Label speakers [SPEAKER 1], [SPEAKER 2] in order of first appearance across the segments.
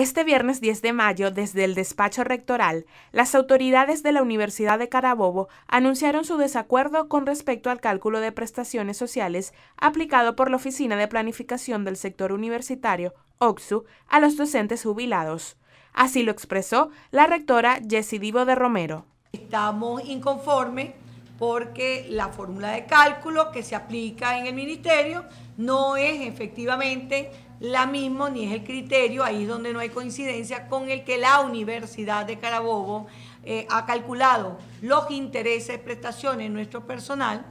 [SPEAKER 1] Este viernes 10 de mayo, desde el despacho rectoral, las autoridades de la Universidad de Carabobo anunciaron su desacuerdo con respecto al cálculo de prestaciones sociales aplicado por la Oficina de Planificación del Sector Universitario, OXU, a los docentes jubilados. Así lo expresó la rectora Jessy Divo de Romero.
[SPEAKER 2] Estamos inconformes porque la fórmula de cálculo que se aplica en el ministerio no es efectivamente la misma ni es el criterio, ahí es donde no hay coincidencia, con el que la Universidad de Carabobo eh, ha calculado los intereses, prestaciones de nuestro personal.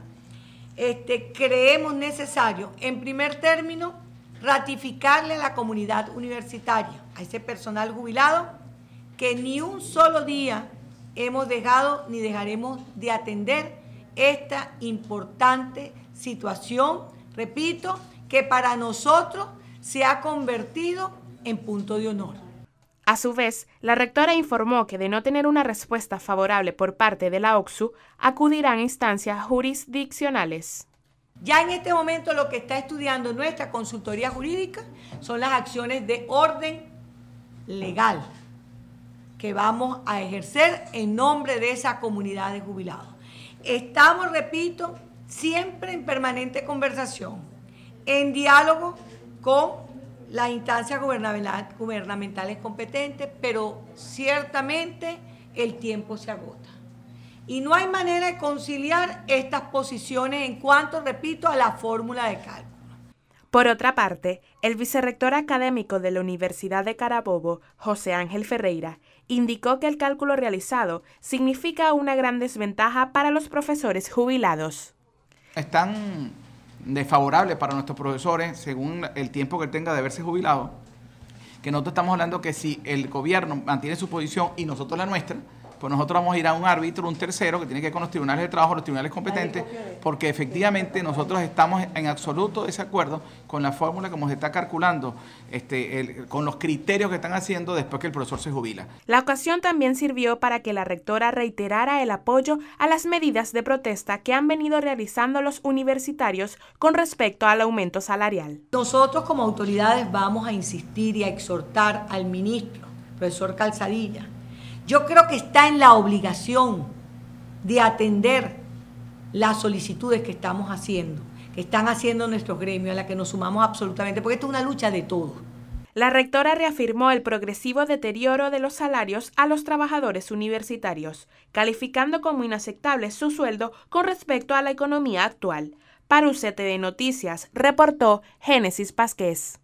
[SPEAKER 2] Este, creemos necesario, en primer término, ratificarle a la comunidad universitaria, a ese personal jubilado, que ni un solo día hemos dejado ni dejaremos de atender esta importante situación, repito, que para nosotros se ha convertido en punto
[SPEAKER 1] de honor. A su vez, la rectora informó que de no tener una respuesta favorable por parte de la OCSU, acudirán instancias jurisdiccionales. Ya en
[SPEAKER 2] este momento lo que está estudiando nuestra consultoría jurídica son las acciones de orden legal que vamos a ejercer en nombre de esa comunidad de jubilados. Estamos, repito, siempre en permanente conversación, en diálogo con las instancias gubernamentales competentes, pero ciertamente el tiempo se agota. Y no hay manera de conciliar estas posiciones en cuanto, repito, a la
[SPEAKER 1] fórmula de cálculo. Por otra parte, el vicerrector académico de la Universidad de Carabobo, José Ángel Ferreira, indicó que el cálculo realizado significa una gran desventaja para los profesores jubilados.
[SPEAKER 3] Están desfavorables para nuestros profesores según el tiempo que tenga de haberse jubilado, que nosotros estamos hablando que si el gobierno mantiene su posición y nosotros la nuestra, pues nosotros vamos a ir a un árbitro, un tercero, que tiene que ver con los tribunales de trabajo, los tribunales competentes, porque efectivamente nosotros estamos en absoluto desacuerdo con la fórmula como se está calculando, este, con los criterios que están haciendo después que el profesor se jubila.
[SPEAKER 1] La ocasión también sirvió para que la rectora reiterara el apoyo a las medidas de protesta que han venido realizando los universitarios con respecto al aumento salarial. Nosotros como autoridades vamos a insistir y a exhortar
[SPEAKER 2] al ministro, profesor Calzadilla, yo creo que está en la obligación de atender las solicitudes que estamos haciendo, que están
[SPEAKER 1] haciendo nuestros gremios, a las que nos sumamos absolutamente, porque esto es una lucha de todos. La rectora reafirmó el progresivo deterioro de los salarios a los trabajadores universitarios, calificando como inaceptable su sueldo con respecto a la economía actual. Para de Noticias, reportó Génesis Pásquez.